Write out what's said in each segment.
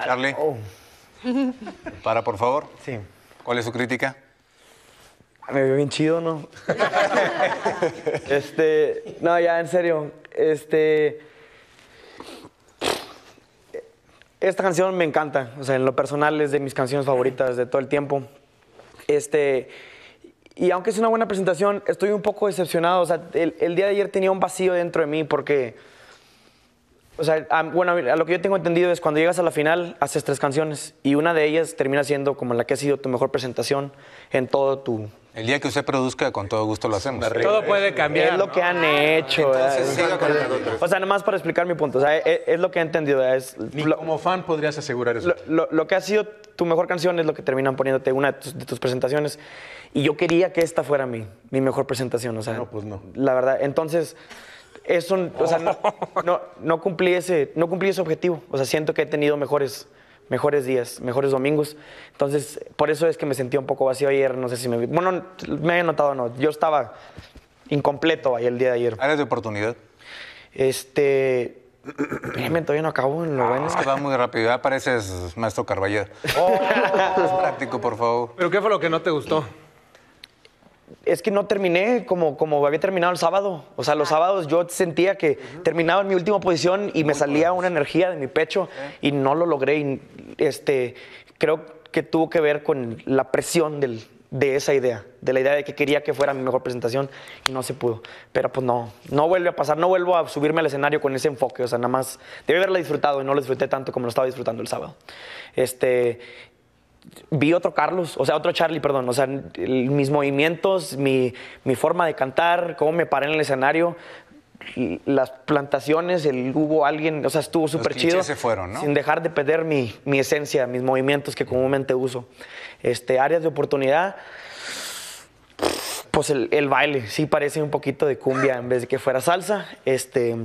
Charlie. Oh. Para, por favor. Sí. ¿Cuál es su crítica? Me veo bien chido, ¿no? este, no, ya, en serio. Este, esta canción me encanta. O sea, en lo personal es de mis canciones favoritas de todo el tiempo. Este, y aunque es una buena presentación, estoy un poco decepcionado. O sea, el día de ayer tenía un vacío dentro de mí porque o sea, bueno, a lo que yo tengo entendido es cuando llegas a la final haces tres canciones y una de ellas termina siendo como la que ha sido tu mejor presentación en todo tu... El día que usted produzca, con todo gusto lo hacemos. Todo puede cambiar. Es lo que han hecho. Entonces, o sea, nomás para explicar mi punto. O sea, e, e, es, lo que he entendido. Es, Ni como fan podrías asegurar eso. Lo, que ha sido tu mejor canción es lo que terminan poniéndote una de tus, presentaciones. Y yo quería que esta fuera mi, mi mejor presentación. O sea, no, pues no. La verdad. Entonces eso, o sea, no, no, no, cumplí ese, no cumplí ese objetivo. O sea, siento que he tenido mejores, mejores días, mejores domingos. Entonces, por eso es que me sentí un poco vacío ayer. No sé si me... Bueno, me había notado no. Yo estaba incompleto ahí el día de ayer. ¿Áreas de oportunidad? Este... Espérame, todavía no acabo. Lo ah, bueno es que va muy rápido. Ya pareces maestro Carballo. Oh. práctico, por favor. ¿Pero qué fue lo que no te gustó? es que no terminé como, como había terminado el sábado. O sea, los sábados yo sentía que terminaba en mi última posición y me salía una energía de mi pecho y no lo logré. Y, este, creo que tuvo que ver con la presión de esa idea, de la idea de que quería que fuera mi mejor presentación y no se pudo. Pero pues no, no vuelve a pasar, no vuelvo a subirme al escenario con ese enfoque, o sea, nada más debe haberla disfrutado y no lo disfruté tanto como lo estaba disfrutando el sábado. Este, vi otro Carlos, o sea, otro Charlie, perdón, o sea, mis movimientos, mi, forma de cantar, cómo me paré en el escenario, las plantaciones, hubo alguien, o sea, estuvo súper chido. se fueron, ¿no? Sin dejar de perder mi, esencia, mis movimientos que comúnmente uso. Este, áreas de oportunidad, pues el, baile, sí parece un poquito de cumbia en vez de que fuera salsa, este,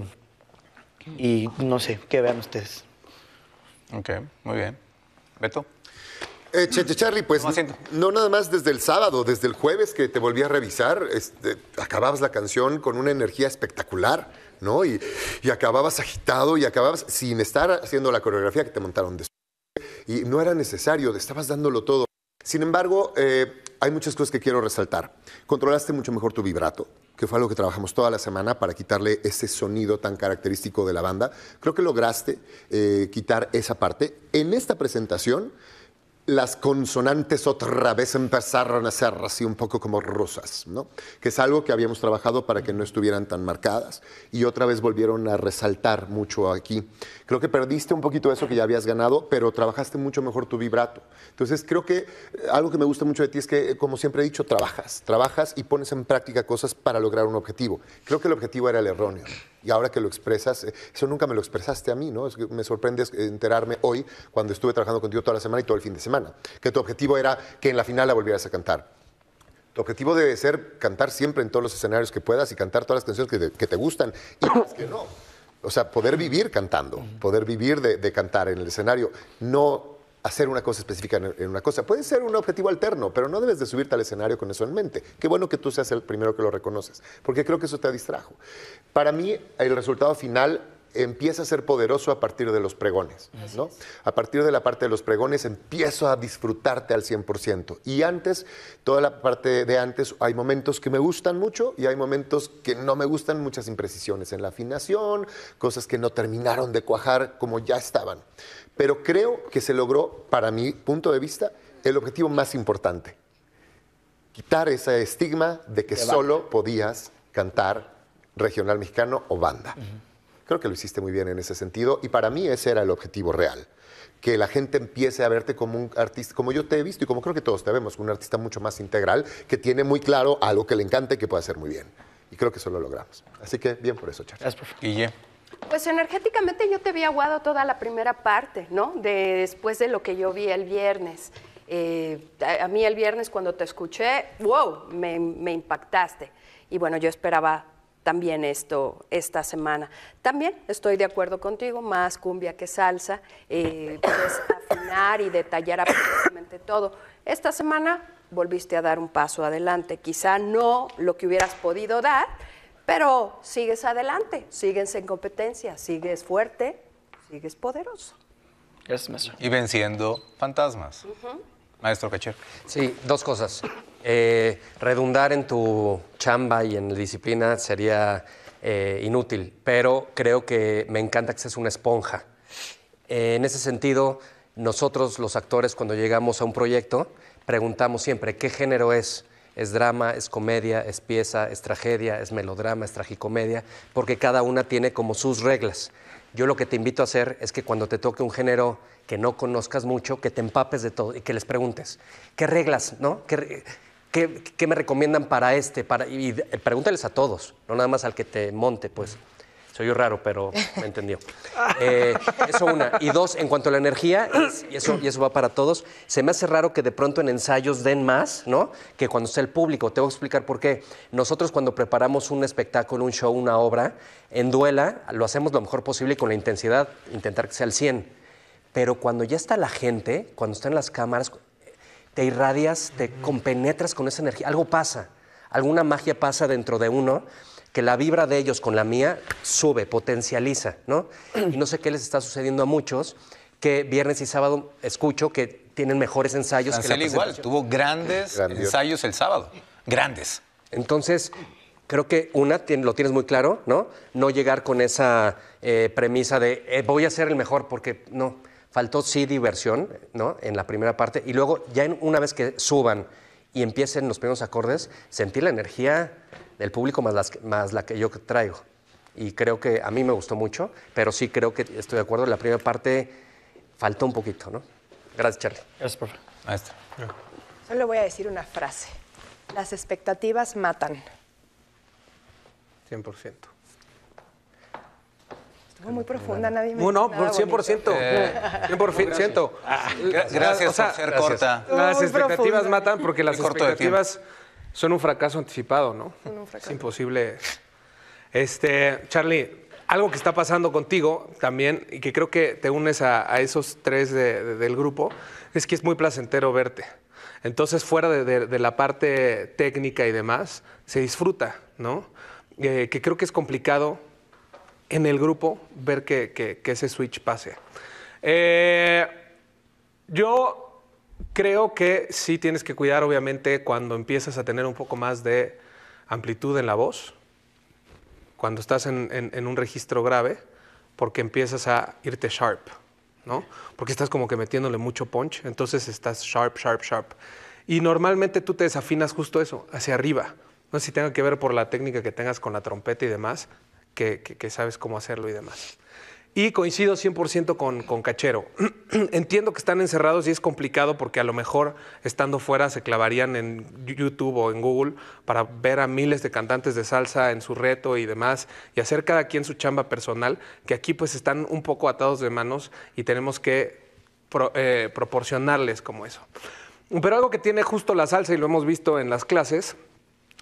y no sé, qué vean ustedes. Ok, muy bien. Beto. Eh, Charlie, pues no nada más desde el sábado, desde el jueves que te volví a revisar, este, acababas la canción con una energía espectacular, ¿no? Y, acababas agitado y acababas sin estar haciendo la coreografía que te montaron después. Y no era necesario, estabas dándolo todo. Sin embargo, eh, hay muchas cosas que quiero resaltar. Controlaste mucho mejor tu vibrato, que fue algo que trabajamos toda la semana para quitarle ese sonido tan característico de la banda. Creo que lograste eh, quitar esa parte. En esta presentación las consonantes otra vez empezaron a ser así un poco como rosas, que es algo que habíamos trabajado para que no estuvieran tan marcadas y otra vez volvieron a resaltar mucho aquí. Creo que perdiste un poquito eso que ya habías ganado, pero trabajaste mucho mejor tu vibrato. Entonces, creo que eh, algo que me gusta mucho de ti es que, eh, como siempre he dicho, trabajas, trabajas y pones en práctica cosas para lograr un objetivo. Creo que el objetivo era el erróneo. Y ahora que lo expresas, eh, eso nunca me lo expresaste a mí, ¿no? me sorprende enterarme hoy, cuando estuve trabajando contigo toda la semana y todo el fin de semana, que tu objetivo era que en la final la volvieras a cantar. Tu objetivo debe ser cantar siempre en todos los escenarios que puedas y cantar todas las canciones que te, gustan y es que no. O sea, poder vivir cantando, poder vivir de, cantar en el escenario, no hacer una cosa específica en una cosa. Puede ser un objetivo alterno, pero no debes de subirte al escenario con eso en mente. Qué bueno que tú seas el primero que lo reconoces, porque creo que eso te distrajo. Para mí, el resultado final empieza a ser poderoso a partir de los pregones. ¿no? A partir de la parte de los pregones empiezo a disfrutarte al 100%. Y antes, toda la parte de antes, hay momentos que me gustan mucho y hay momentos que no me gustan, muchas imprecisiones en la afinación, cosas que no terminaron de cuajar como ya estaban. Pero creo que se logró, para mi punto de vista, el objetivo más importante. Quitar ese estigma de que solo podías cantar regional mexicano o banda. Creo que lo hiciste muy bien en ese sentido y para mí ese era el objetivo real que la gente empiece a verte como un artista, como yo te he visto y como creo que todos te vemos, un artista mucho más integral, que tiene muy claro algo que le encanta y que puede hacer muy bien. Y creo que eso lo logramos. Así que bien por eso, Charlie. Guille. Pues energéticamente yo te vi aguado toda la primera parte, ¿no? De, después de lo que yo vi el viernes. Eh, a, mí el viernes cuando te escuché, wow, me, me impactaste. Y bueno, yo esperaba también esto esta semana. También estoy de acuerdo contigo, más cumbia que salsa, eh, puedes afinar y detallar absolutamente todo. Esta semana volviste a dar un paso adelante, quizá no lo que hubieras podido dar, pero sigues adelante, sigues en competencia, sigues fuerte, sigues poderoso. maestro. y venciendo fantasmas. Maestro Cacher. Sí, dos cosas. Eh, redundar en tu chamba y en la disciplina sería eh, inútil, pero creo que me encanta que seas una esponja. Eh, en ese sentido, nosotros los actores cuando llegamos a un proyecto preguntamos siempre qué género es. Es drama, es comedia, es pieza, es tragedia, es melodrama, es tragicomedia, porque cada una tiene como sus reglas. Yo lo que te invito a hacer es que cuando te toque un género que no conozcas mucho, que te empapes de todo y que les preguntes, ¿qué reglas, no? ¿Qué, me recomiendan para este? Para... Y pregúntales a todos, no nada más al que te monte, pues soy yo raro, pero me entendió. Eh, eso una. Y dos, en cuanto a la energía, y eso, y eso va para todos, se me hace raro que de pronto en ensayos den más, ¿no? Que cuando está el público. Te voy a explicar por qué. Nosotros cuando preparamos un espectáculo, un show, una obra, en duela lo hacemos lo mejor posible y con la intensidad, intentar que sea el 100. Pero cuando ya está la gente, cuando están las cámaras, te irradias, te compenetras con esa energía. Algo pasa, alguna magia pasa dentro de uno que la vibra de ellos con la mía sube, potencializa, ¿no? Y no sé qué les está sucediendo a muchos, que viernes y sábado escucho que tienen mejores ensayos que la igual, tuvo grandes ensayos el sábado, grandes. Entonces, creo que una, lo tienes muy claro, ¿no? No llegar con esa eh, premisa de eh, voy a ser el mejor porque no. Faltó sí diversión, ¿no? En la primera parte. Y luego, ya en, una vez que suban y empiecen los primeros acordes, sentir la energía el público más, más la que yo traigo. Y creo que a mí me gustó mucho, pero sí creo que estoy de acuerdo. La primera parte faltó un poquito, ¿no? Gracias, Charlie. Gracias, Maestra. Solo voy a decir una frase. Las expectativas matan. 100%. Estuvo muy profunda, nadie me No, por 100%. 100%. Eh, ah, gracias, gracias por ser corta. Las expectativas matan porque las expectativas son un fracaso anticipado, ¿no? un fracaso. Es imposible. Este, Charlie, algo que está pasando contigo también y que creo que te unes a, esos tres del grupo es que es muy placentero verte. Entonces, fuera de, la parte técnica y demás, se disfruta, ¿no? Eh, que creo que es complicado en el grupo ver que, ese switch pase. Eh, yo creo que sí tienes que cuidar, obviamente, cuando empiezas a tener un poco más de amplitud en la voz, cuando estás en, un registro grave, porque empiezas a irte sharp, ¿no? Porque estás como que metiéndole mucho punch, entonces estás sharp, sharp, sharp. Y normalmente tú te desafinas justo eso, hacia arriba. No sé si tenga que ver por la técnica que tengas con la trompeta y demás, que sabes cómo hacerlo y demás. Y coincido 100% con, Cachero. Entiendo que están encerrados y es complicado porque a lo mejor estando fuera se clavarían en YouTube o en Google para ver a miles de cantantes de salsa en su reto y demás y hacer cada quien su chamba personal, que aquí pues están un poco atados de manos y tenemos que eh, proporcionarles como eso. Pero algo que tiene justo la salsa y lo hemos visto en las clases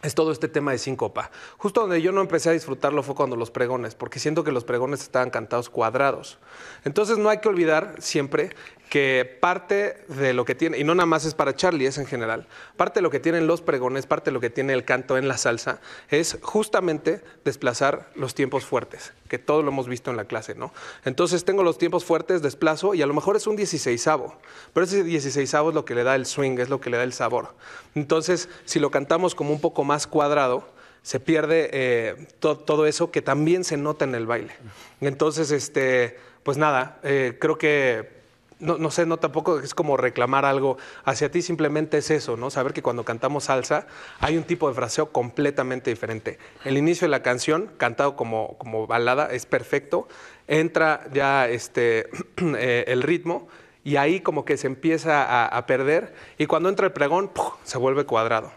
es todo este tema de copa Justo donde yo no empecé a disfrutarlo fue cuando los pregones, porque siento que los pregones estaban cantados cuadrados. Entonces no hay que olvidar siempre que parte de lo que tiene, y no nada más es para Charlie, es en general, parte de lo que tienen los pregones, parte de lo que tiene el canto en la salsa, es justamente desplazar los tiempos fuertes, que todo lo hemos visto en la clase, ¿no? Entonces tengo los tiempos fuertes, desplazo, y a lo mejor es un 16avo, pero ese 16avo es lo que le da el swing, es lo que le da el sabor. Entonces, si lo cantamos como un poco más cuadrado, se pierde eh, todo eso que también se nota en el baile. Entonces, este, pues nada, eh, creo que no, no, sé, no tampoco es como reclamar algo hacia ti, simplemente es eso, ¿no? Saber que cuando cantamos salsa hay un tipo de fraseo completamente diferente. El inicio de la canción, cantado como, como balada, es perfecto, entra ya este, eh, el ritmo y ahí como que se empieza a, perder y cuando entra el pregón, se vuelve cuadrado.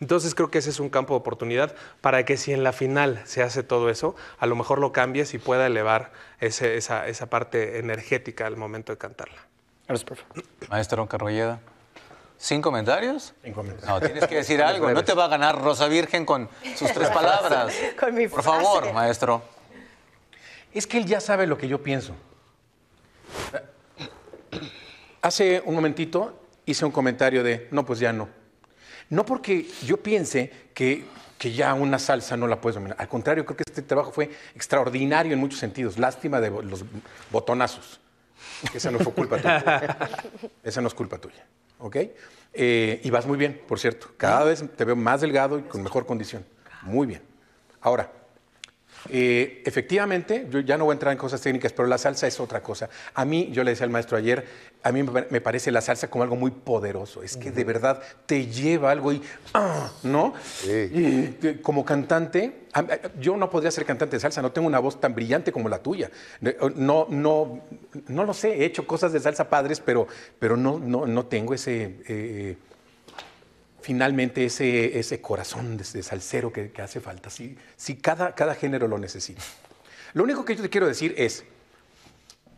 Entonces creo que ese es un campo de oportunidad para que si en la final se hace todo eso, a lo mejor lo cambies y pueda elevar esa, parte energética al momento de cantarla. Maestro Carrolleda. ¿Sin comentarios? Sin comentarios. No, tienes que decir algo. No te va a ganar Rosa Virgen con sus tres palabras. con mi Por favor, maestro. Es que él ya sabe lo que yo pienso. Hace un momentito hice un comentario de, no, pues ya no. No porque yo piense que, ya una salsa no la puedes dominar. Al contrario, creo que este trabajo fue extraordinario en muchos sentidos. Lástima de los botonazos. Esa no fue culpa tuya. Esa no es culpa tuya. ¿Ok? Eh, y vas muy bien, por cierto. Cada vez te veo más delgado y con mejor condición. Muy bien. Ahora, eh, efectivamente, yo ya no voy a entrar en cosas técnicas, pero la salsa es otra cosa. A mí, yo le decía al maestro ayer, a mí me parece la salsa como algo muy poderoso. Es que de verdad te lleva algo y, ah, ¿no? Eh, como cantante, yo no podría ser cantante de salsa, no tengo una voz tan brillante como la tuya. No, no, no lo sé, he hecho cosas de salsa padres, pero, pero no, no, tengo ese... Eh, finalmente ese, ese corazón de, salcero salsero que, hace falta. Si, cada, cada, género lo necesita. Lo único que yo te quiero decir es,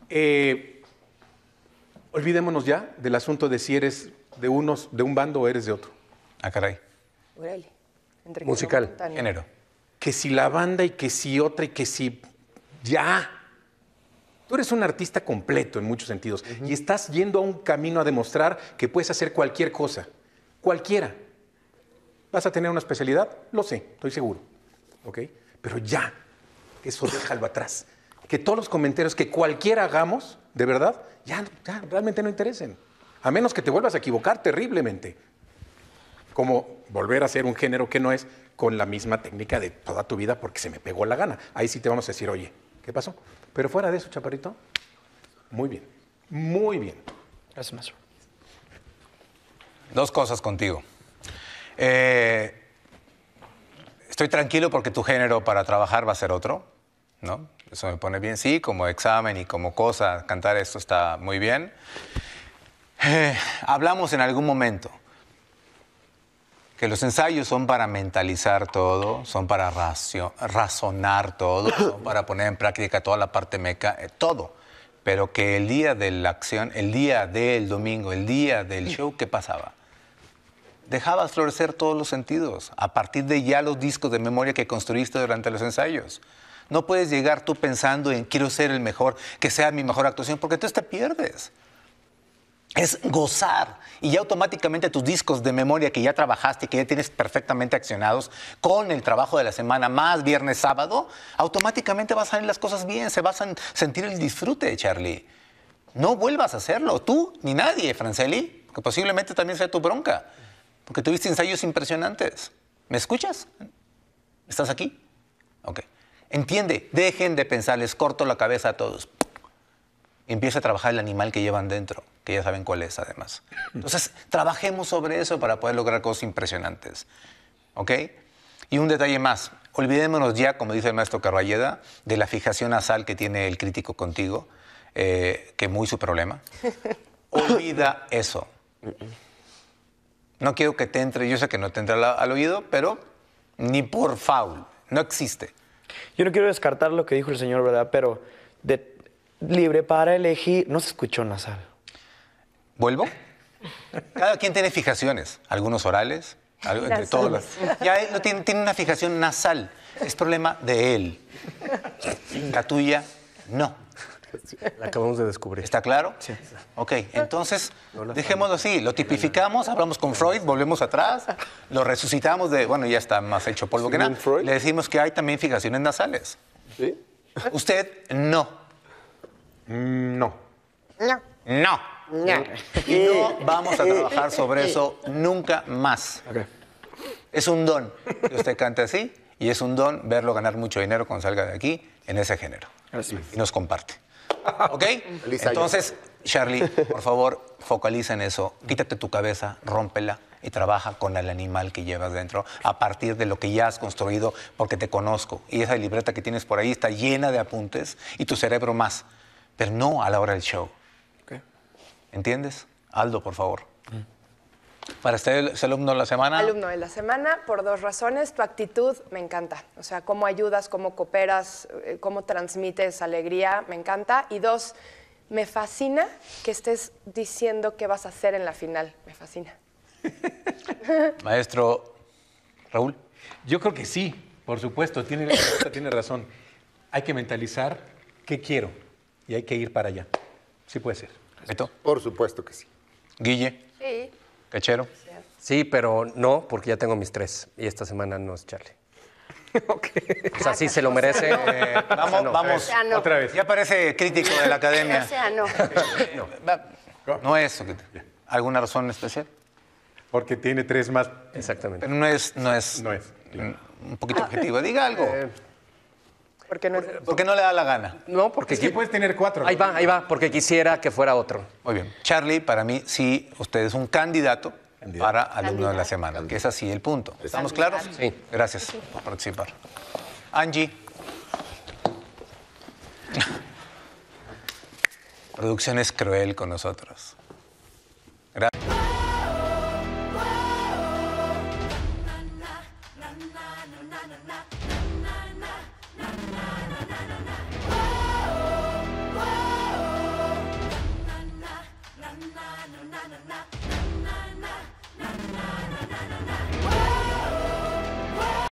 eh, olvidémonos ya del asunto de si eres de, unos, de un bando o eres de otro. Ah, caray. Musical, género. Que si la banda y que si otra y que si... Ya. Tú eres un artista completo en muchos sentidos y estás yendo a un camino a demostrar que puedes hacer cualquier cosa. Cualquiera. ¿Vas a tener una especialidad? Lo sé, estoy seguro. ¿Ok? Pero ya, eso déjalo atrás. Que todos los comentarios que cualquiera hagamos, de verdad, ya, ya realmente no interesen. A menos que te vuelvas a equivocar terriblemente. Como volver a ser un género que no es con la misma técnica de toda tu vida porque se me pegó la gana. Ahí sí te vamos a decir, oye, ¿qué pasó? Pero fuera de eso, chaparrito, muy bien. Muy bien. Gracias, maestro dos cosas contigo. Eh, estoy tranquilo porque tu género para trabajar va a ser otro, ¿no? Eso me pone bien, sí, como examen y como cosa, cantar esto está muy bien. Eh, hablamos en algún momento que los ensayos son para mentalizar todo, son para racio, razonar todo, son para poner en práctica toda la parte meca, eh, todo. Pero que el día de la acción, el día del domingo, el día del show, ¿qué pasaba? dejabas florecer todos los sentidos a partir de ya los discos de memoria que construiste durante los ensayos. No puedes llegar tú pensando en quiero ser el mejor, que sea mi mejor actuación, porque tú te pierdes. Es gozar y ya automáticamente tus discos de memoria que ya trabajaste, que ya tienes perfectamente accionados con el trabajo de la semana, más viernes, sábado, automáticamente vas a salir las cosas bien, se vas a sentir el disfrute, Charlie. No vuelvas a hacerlo, tú ni nadie, Franceli, que posiblemente también sea tu bronca. Que tuviste ensayos impresionantes. ¿Me escuchas? ¿Estás aquí? Ok. Entiende, dejen de pensar, les corto la cabeza a todos. Empieza a trabajar el animal que llevan dentro, que ya saben cuál es además. Entonces, trabajemos sobre eso para poder lograr cosas impresionantes. ¿Ok? Y un detalle más, olvidémonos ya, como dice el maestro Carballeda, de la fijación nasal que tiene el crítico contigo, eh, que muy su problema. Olvida eso. No quiero que te entre, yo sé que no te entra al, oído, pero ni por faul, no existe. Yo no quiero descartar lo que dijo el señor, ¿verdad? Pero de libre para elegir, no se escuchó nasal. ¿Vuelvo? Cada quien tiene fijaciones, algunos orales, entre todos los, Ya él no tiene, tiene, una fijación nasal, es problema de él. La tuya, no. La acabamos de descubrir. ¿Está claro? Sí. Ok, entonces, dejémoslo así, lo tipificamos, hablamos con Freud, volvemos atrás, lo resucitamos de, bueno, ya está más hecho polvo que nada. Le decimos que hay también fijaciones nasales. ¿Sí? Usted mm, no. No. No. No. Y no vamos a trabajar sobre eso nunca más. Es un don que usted cante así y es un don verlo ganar mucho dinero cuando salga de aquí en ese género. Y nos comparte. ¿Ok? Entonces, Charlie, por favor, focaliza en eso. Quítate tu cabeza, rómpela y trabaja con el animal que llevas dentro a partir de lo que ya has construido porque te conozco. Y esa libreta que tienes por ahí está llena de apuntes y tu cerebro más, pero no a la hora del show. Okay. ¿Entiendes? Aldo, por favor. Mm. Para ser, alumno de la semana. Alumno de la semana, por dos razones. Tu actitud me encanta. O sea, cómo ayudas, cómo cooperas, eh, cómo transmites alegría, me encanta. Y dos, me fascina que estés diciendo qué vas a hacer en la final. Me fascina. Maestro Raúl. Yo creo que sí, por supuesto, tiene, tiene razón. Hay que mentalizar qué quiero y hay que ir para allá. Sí puede ser. ¿Esto? Por supuesto que sí. Guille. Sí. ¿Cachero? Sí, pero no, porque ya tengo mis tres. Y esta semana no es Charlie. Okay. O sea, sí se lo merece. Eh, vamos, vamos. Otra vez. Ya parece crítico de la academia. O sea, no. no. es. ¿Alguna razón especial? Porque tiene tres más. Exactamente. no es. No es, no es Un poquito objetivo. Diga algo. Eh, porque no, ¿Por, no le da la gana? No, porque... Es puedes tener cuatro. Ahí va, ahí va, porque quisiera que fuera otro. Muy bien. Charlie, para mí, sí, usted es un candidato, para alumno de la semana, que es así el punto. ¿Estamos claros? Sí. Gracias por participar. Angie. Producción es cruel con nosotros.